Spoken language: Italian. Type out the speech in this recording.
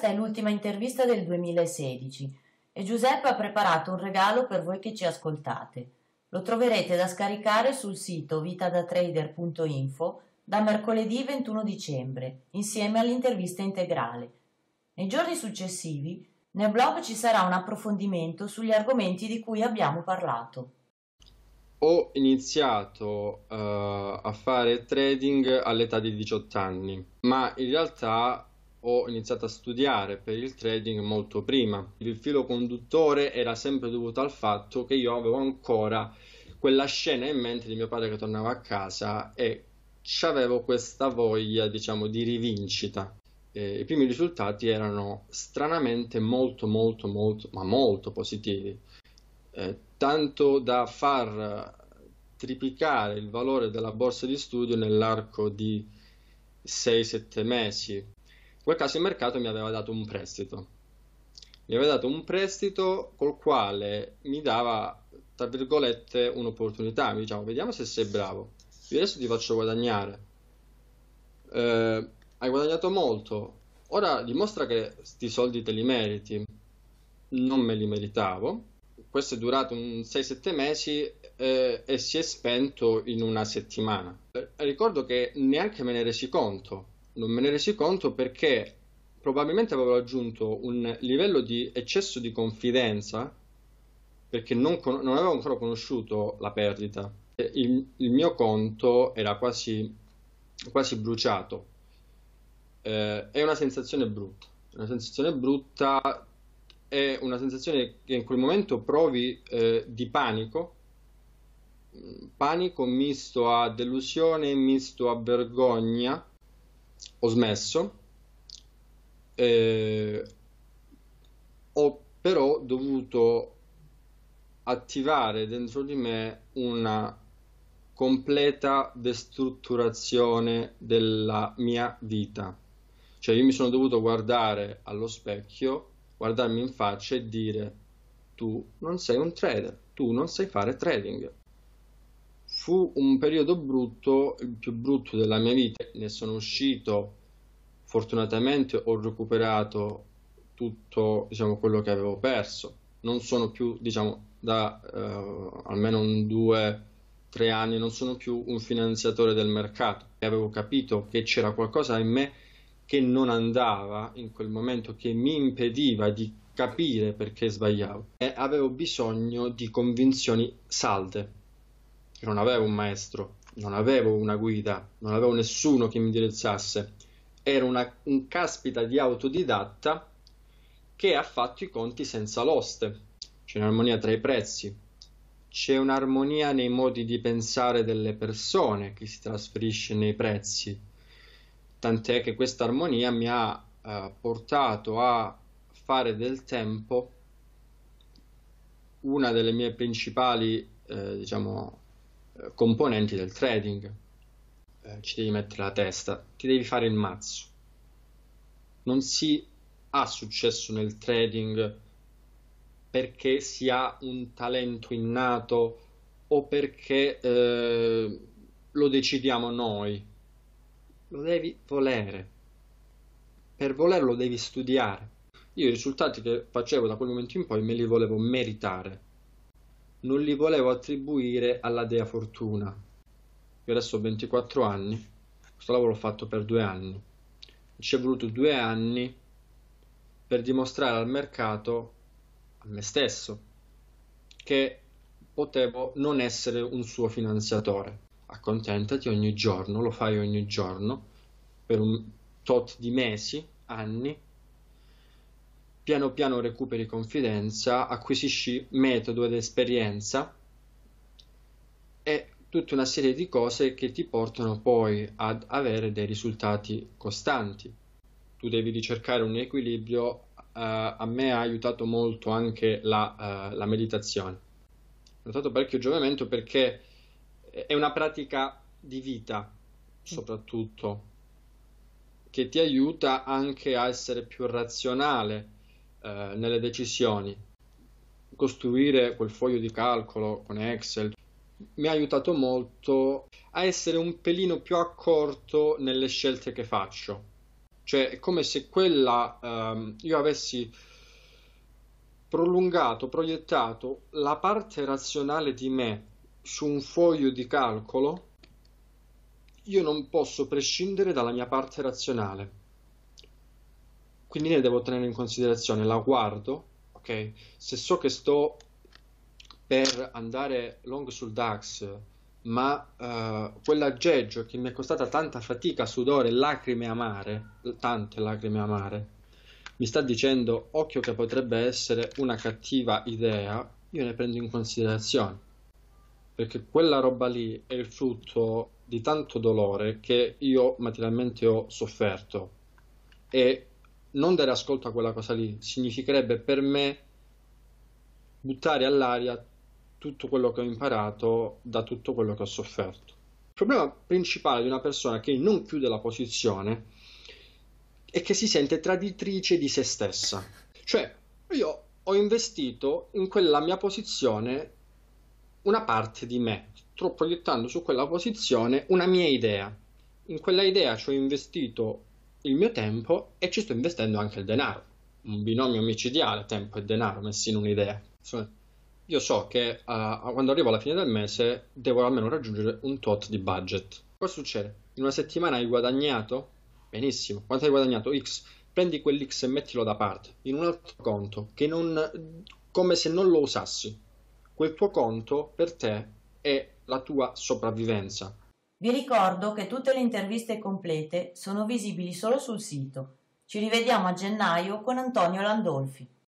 Questa è l'ultima intervista del 2016 e Giuseppe ha preparato un regalo per voi che ci ascoltate. Lo troverete da scaricare sul sito vitadatrader.info da mercoledì 21 dicembre, insieme all'intervista integrale. Nei giorni successivi nel blog ci sarà un approfondimento sugli argomenti di cui abbiamo parlato. Ho iniziato uh, a fare trading all'età di 18 anni, ma in realtà ho iniziato a studiare per il trading molto prima. Il filo conduttore era sempre dovuto al fatto che io avevo ancora quella scena in mente di mio padre che tornava a casa e avevo questa voglia, diciamo, di rivincita. Eh, I primi risultati erano stranamente molto, molto, molto, ma molto positivi, eh, tanto da far triplicare il valore della borsa di studio nell'arco di 6-7 mesi quel caso il mercato mi aveva dato un prestito. Mi aveva dato un prestito col quale mi dava, tra virgolette, un'opportunità. Mi diceva, vediamo se sei bravo. Io adesso ti faccio guadagnare. Eh, hai guadagnato molto. Ora dimostra che questi soldi te li meriti. Non me li meritavo. Questo è durato 6-7 mesi eh, e si è spento in una settimana. Eh, ricordo che neanche me ne resi conto non me ne resi conto perché probabilmente avevo raggiunto un livello di eccesso di confidenza perché non, con- non avevo ancora conosciuto la perdita. Il, il mio conto era quasi, quasi bruciato. Eh, è una sensazione brutta, una sensazione brutta è una sensazione che in quel momento provi eh, di panico, mm, panico misto a delusione, misto a vergogna ho smesso, eh, ho però dovuto attivare dentro di me una completa destrutturazione della mia vita. Cioè io mi sono dovuto guardare allo specchio, guardarmi in faccia e dire tu non sei un trader, tu non sai fare trading. Fu un periodo brutto, il più brutto della mia vita, ne sono uscito, fortunatamente ho recuperato tutto diciamo, quello che avevo perso, non sono più diciamo, da eh, almeno un due tre anni non sono più un finanziatore del mercato e avevo capito che c'era qualcosa in me che non andava in quel momento che mi impediva di capire perché sbagliavo e avevo bisogno di convinzioni salde io non avevo un maestro, non avevo una guida, non avevo nessuno che mi indirizzasse. Era una, un caspita di autodidatta che ha fatto i conti senza l'oste. C'è un'armonia tra i prezzi, c'è un'armonia nei modi di pensare delle persone che si trasferisce nei prezzi. Tant'è che questa armonia mi ha eh, portato a fare del tempo una delle mie principali eh, diciamo, componenti del trading. Eh, ci devi mettere la testa, ti devi fare il mazzo. Non si ha successo nel trading perché si ha un talento innato o perché eh, lo decidiamo noi. Lo devi volere. Per volerlo devi studiare. Io i risultati che facevo da quel momento in poi me li volevo meritare non li volevo attribuire alla dea fortuna. Io adesso ho 24 anni, questo lavoro l'ho fatto per due anni. Ci è voluto due anni per dimostrare al mercato, a me stesso, che potevo non essere un suo finanziatore. Accontentati ogni giorno, lo fai ogni giorno, per un tot di mesi, anni, piano piano recuperi confidenza, acquisisci metodo ed esperienza e tutta una serie di cose che ti portano poi ad avere dei risultati costanti. Tu devi ricercare un equilibrio, uh, a me ha aiutato molto anche la, uh, la meditazione. Ho notato parecchio giovamento perché è una pratica di vita, soprattutto, che ti aiuta anche a essere più razionale eh, nelle decisioni. Costruire quel foglio di calcolo con Excel mi ha aiutato molto a essere un pelino più accorto nelle scelte che faccio. Cioè, è come se quella ehm, io avessi prolungato, proiettato la parte razionale di me su un foglio di calcolo, io non posso prescindere dalla mia parte razionale quindi ne devo tenere in considerazione, la guardo, ok? Se so che sto per andare long sul DAX, ma eh, quell'aggeggio che mi è costata tanta fatica, sudore, lacrime amare, tante lacrime amare, mi sta dicendo occhio che potrebbe essere una cattiva idea, io ne prendo in considerazione, perché quella roba lì è il frutto di tanto dolore che io materialmente ho sofferto e non dare ascolto a quella cosa lì significherebbe per me buttare all'aria tutto quello che ho imparato da tutto quello che ho sofferto. Il problema principale di una persona che non chiude la posizione è che si sente traditrice di se stessa. Cioè, io ho investito in quella mia posizione una parte di me, sto proiettando su quella posizione una mia idea. In quella idea ci ho investito il mio tempo e ci sto investendo anche il denaro. Un binomio micidiale, tempo e denaro, messi in un'idea. Insomma, io so che uh, quando arrivo alla fine del mese devo almeno raggiungere un tot di budget. Cosa succede? In una settimana hai guadagnato? Benissimo. Quanto hai guadagnato? X. Prendi quell'X e mettilo da parte, in un altro conto, non, come se non lo usassi. Quel tuo conto per te è la tua sopravvivenza. Vi ricordo che tutte le interviste complete sono visibili solo sul sito. Ci rivediamo a gennaio con Antonio Landolfi.